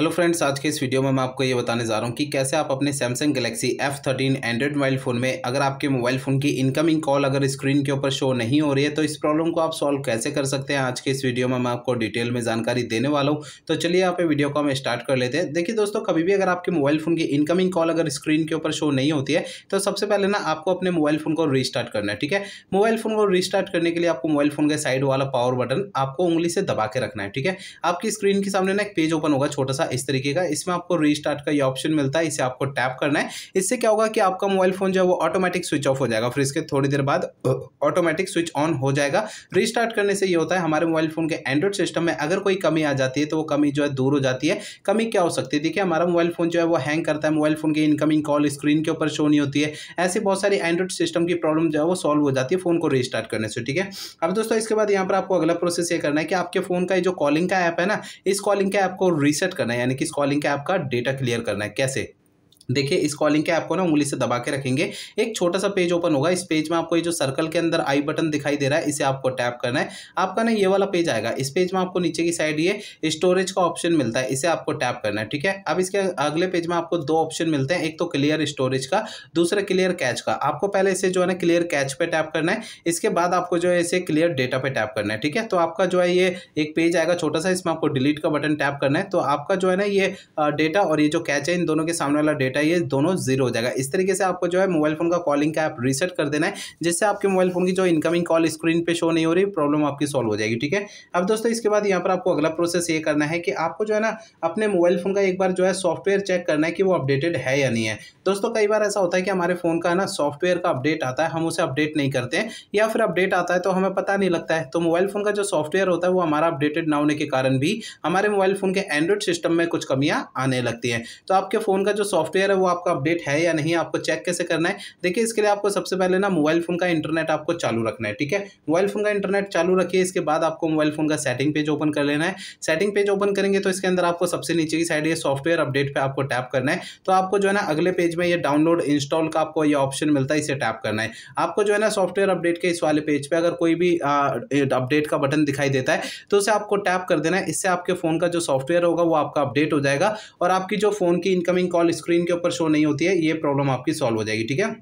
hello friends आज के इस वीडियो में मैं आपको ये बताने जा रहा हूँ कि कैसे आप अपने Samsung Galaxy F thirteen Android mobile phone में अगर आपके मोबाइल फ़ोन की इनकमिंग कॉल अगर स्क्रीन के ऊपर शो नहीं हो रही है तो इस प्रॉब्लम को आप सॉल्व कैसे कर सकते हैं आज के इस वीडियो में मैं आपको डिटेल में जानकारी देने वाला हूँ तो चलिए आप वीडियो को हम स्टार्ट कर लेते हैं देखिए दोस्तों कभी भी अगर आपके मोबाइल फ़ोन की इनकमिंग कॉल अगर स्क्रीन के ऊपर शो नहीं होती है तो सबसे पहले ना आपको अपने मोबाइल फ़ोन को रिस्टार्ट करना है ठीक है मोबाइल फ़ोन को रिस्टार्ट करने के लिए आपको मोबाइल फ़ोन के साइड वाला पावर बटन आपको उंगली से दबा के रखना है ठीक है आपकी स्क्रीन के सामने ना एक पेज ओपन होगा छोटा सा इस तरीके का इसमें आपको रीस्टार्ट का ये ऑप्शन मिलता है इसे आपको टैप करना है इससे क्या होगा कि आपका मोबाइल फ़ोन जो है वो ऑटोमेटिक स्विच ऑफ हो जाएगा फिर इसके थोड़ी देर बाद ऑटोमेटिक स्विच ऑन हो जाएगा रीस्टार्ट करने से ये होता है हमारे मोबाइल फ़ोन के एंड्रॉइड सिस्टम में अगर कोई कमी आ जाती है तो वो कमी जो है दूर हो जाती है कमी क्या हो सकती है देखिए हमारा मोबाइल फ़ोन जो है वो हैंग करता है मोबाइल फ़ोन की इनकमिंग कॉल स्क्रीन के ऊपर शो नहीं होती है ऐसे बहुत सारी एंड्रॉइड सिस्टम की प्रॉब्लम जो है वो सॉल्व हो जाती है फ़ोन को रीस्टार्ट करने से ठीक है अब दोस्तों इसके बाद यहाँ पर आपको अगला प्रोसेस ये करना है कि आपके फ़ोन का जो कॉलिंग का ऐप है ना इस कॉलिंग का ऐप को रीसेट करना करना है यानी कि इस कॉलिंग का आपका डेटा क्लियर करना है कैसे देखिए इस कॉलिंग के आपको ना उंगली से दबा के रखेंगे एक छोटा सा पेज ओपन होगा इस पेज में आपको ये जो सर्कल के अंदर आई बटन दिखाई दे रहा है इसे आपको टैप करना है आपका ना ये वाला पेज आएगा इस पेज में आपको नीचे की साइड ये स्टोरेज का ऑप्शन मिलता है इसे आपको टैप करना है ठीक है अब इसके अगले पेज में आपको दो ऑप्शन मिलते हैं एक तो क्लियर स्टोरेज का दूसरा क्लियर कैच का आपको पहले इसे जो है ना क्लियर कैच पे टैप करना है इसके बाद आपको जो है इसे क्लियर डेटा पे टैप करना है ठीक है तो आपका जो है ये एक पेज आएगा छोटा सा इसमें आपको डिलीट का बटन टैप करना है तो आपका जो है ना ये डेटा और ये जो कैच है इन दोनों के सामने वाला डेटा है ये दोनों जीरो हो जाएगा इस तरीके से आपको जो है मोबाइल फ़ोन का कॉलिंग का ऐप रीसेट कर देना है जिससे आपके मोबाइल फ़ोन की जो इनकमिंग कॉल स्क्रीन पर शो नहीं हो रही प्रॉब्लम आपकी सॉल्व हो जाएगी ठीक है अब दोस्तों इसके बाद यहाँ पर आपको अगला प्रोसेस ये करना है कि आपको जो है ना अपने मोबाइल फ़ोन का एक बार जो है सॉफ्टवेयर चेक करना है कि वो अपडेटेड है या नहीं है दोस्तों कई बार ऐसा होता है कि हमारे फ़ोन का ना सॉफ्टवेयर का अपडेट आता है हम उसे अपडेट नहीं करते हैं या फिर अपडेट आता है तो हमें पता नहीं लगता है तो मोबाइल फ़ोन का जो सॉफ्टवेयर होता है वो हमारा अपडेटेड ना होने के कारण भी हमारे मोबाइल फ़ोन के एंड्रॉइड सिस्टम में कुछ कमियां आने लगती हैं तो आपके फ़ोन का जो सॉफ्टवेयर है वो आपका अपडेट है या नहीं आपको चेक कैसे करना है देखिए इसके लिए आपको सबसे पहले ना मोबाइल फ़ोन का इंटरनेट आपको चालू रखना है ठीक है मोबाइल फ़ोन का इंटरनेट चालू रखिए इसके बाद आपको मोबाइल फ़ोन का सेटिंग पेज ओपन कर लेना है सेटिंग पेज ओपन करेंगे तो इसके अंदर आपको सबसे नीचे की साइड ये सॉफ्टवेयर अपडेट पर आपको टैप करना है तो आपको जो है ना अगले पेज में ये डाउनलोड इंस्टॉल का आपको ये ऑप्शन मिलता है इसे टैप करना है आपको जो है ना सॉफ्टवेयर अपडेट के इस वाले पेज पर अगर कोई भी अपडेट का बटन दिखाई देता है तो उसे आपको टैप कर देना है इससे आपके फ़ोन का जो सॉफ्टवेयर होगा वो आपका अपडेट हो जाएगा और आपकी जो फ़ोन की इनकमिंग कॉल स्क्रीन के ऊपर शो नहीं होती है ये प्रॉब्लम आपकी सॉल्व हो जाएगी ठीक है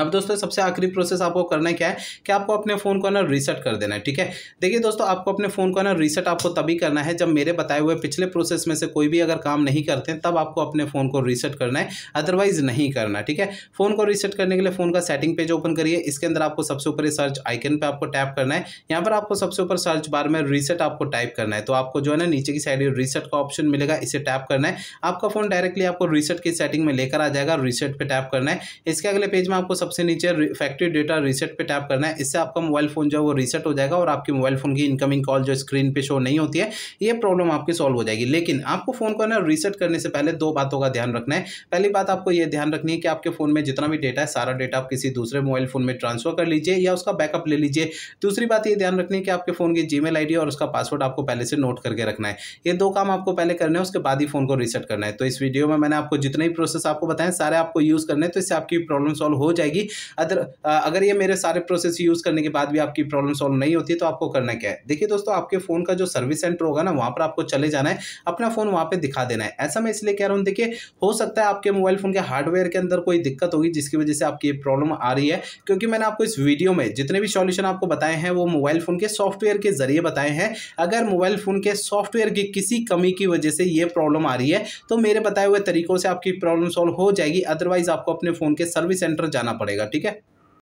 अब दोस्तों सबसे आखिरी प्रोसेस आपको करना क्या है कि आपको अपने फ़ोन को ना रीसेट कर देना है ठीक है देखिए दोस्तों आपको अपने फ़ोन को ना रीसेट आपको तभी करना है जब मेरे बताए हुए पिछले प्रोसेस में से कोई भी अगर काम नहीं करते हैं तब आपको अपने फ़ोन को रीसेट करना है अदरवाइज़ नहीं करना ठीक है फ़ोन को रीसेट करने के लिए फ़ोन का सेटिंग पेज ओपन करिए इसके अंदर आपको सबसे ऊपर सर्च आइकन पर आपको टैप करना है यहाँ पर आपको सबसे ऊपर सर्च बार में रीसेट आपको टाइप करना है तो आपको जो है ना नीचे की साइड रीसेट का ऑप्शन मिलेगा इसे टैप करना है आपका फ़ोन डायरेक्टली आपको रीसेट की सेटिंग में लेकर आ जाएगा रीसेट पर टैप करना है इसके अगले पेज में आपको सबसे नीचे फैक्ट्री डेटा रीसेट पे टैप करना है इससे आपका मोबाइल फ़ोन जो है वो रीसेट हो जाएगा और आपके मोबाइल फ़ोन की इनकमिंग कॉल जो स्क्रीन पे शो नहीं होती है ये प्रॉब्लम आपकी सॉल्व हो जाएगी लेकिन आपको फ़ोन को ना रीसेट करने से पहले दो बातों का ध्यान रखना है पहली बात आपको ये ध्यान रखनी है कि आपके फ़ोन में जितना भी डेटा है सारा डेटा आप किसी दूसरे मोबाइल फ़ोन में ट्रांसफर कर लीजिए या उसका बैकअप ले लीजिए दूसरी बात ये ध्यान रखनी है कि आपके फ़ोन की जी मेल और उसका पासवर्ड आपको पहले से नोट करके रखना है ये दो काम आपको पहले करने है उसके बाद ही फ़ोन को रीसेट करना है तो इस वीडियो में मैंने आपको जितने भी प्रोसेस आपको बताएं सारे आपको यूज़ करने तो इससे आपकी प्रॉब्लम सॉल्व हो जाएगी जाएगी अदर अगर ये मेरे सारे प्रोसेस यूज़ करने के बाद भी आपकी प्रॉब्लम सॉल्व नहीं होती तो आपको करना क्या है देखिए दोस्तों आपके फ़ोन का जो सर्विस सेंटर होगा ना वहाँ पर आपको चले जाना है अपना फ़ोन वहाँ पर दिखा देना है ऐसा मैं इसलिए कह रहा हूँ देखिए हो सकता है आपके मोबाइल फ़ोन के हार्डवेयर के अंदर कोई दिक्कत होगी जिसकी वजह से आपकी प्रॉब्लम आ रही है क्योंकि मैंने आपको इस वीडियो में जितने भी सॉल्यूशन आपको बताए हैं वो मोबाइल फ़ोन के सॉफ्टवेयर के ज़रिए बताए हैं अगर मोबाइल फ़ोन के सॉफ्टवेयर की किसी कमी की वजह से ये प्रॉब्लम आ रही है तो मेरे बताए हुए तरीकों से आपकी प्रॉब्लम सॉल्व हो जाएगी अदरवाइज़ आपको अपने फ़ोन के सर्विस सेंटर जाना पड़ेगा पड़ेगा ठीक है